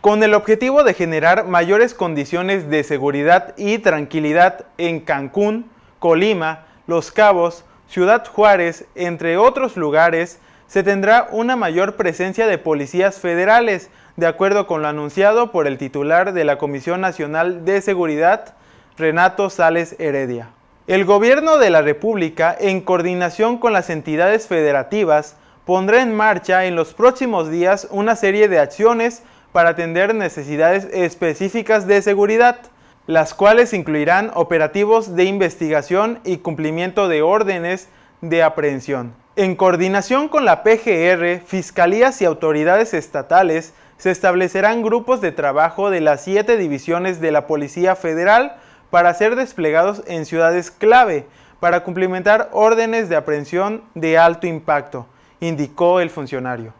con el objetivo de generar mayores condiciones de seguridad y tranquilidad en Cancún, Colima, Los Cabos, Ciudad Juárez, entre otros lugares, se tendrá una mayor presencia de policías federales, de acuerdo con lo anunciado por el titular de la Comisión Nacional de Seguridad, Renato Sales Heredia. El gobierno de la República, en coordinación con las entidades federativas, pondrá en marcha en los próximos días una serie de acciones para atender necesidades específicas de seguridad, las cuales incluirán operativos de investigación y cumplimiento de órdenes de aprehensión. En coordinación con la PGR, fiscalías y autoridades estatales, se establecerán grupos de trabajo de las siete divisiones de la Policía Federal para ser desplegados en ciudades clave para cumplimentar órdenes de aprehensión de alto impacto, indicó el funcionario.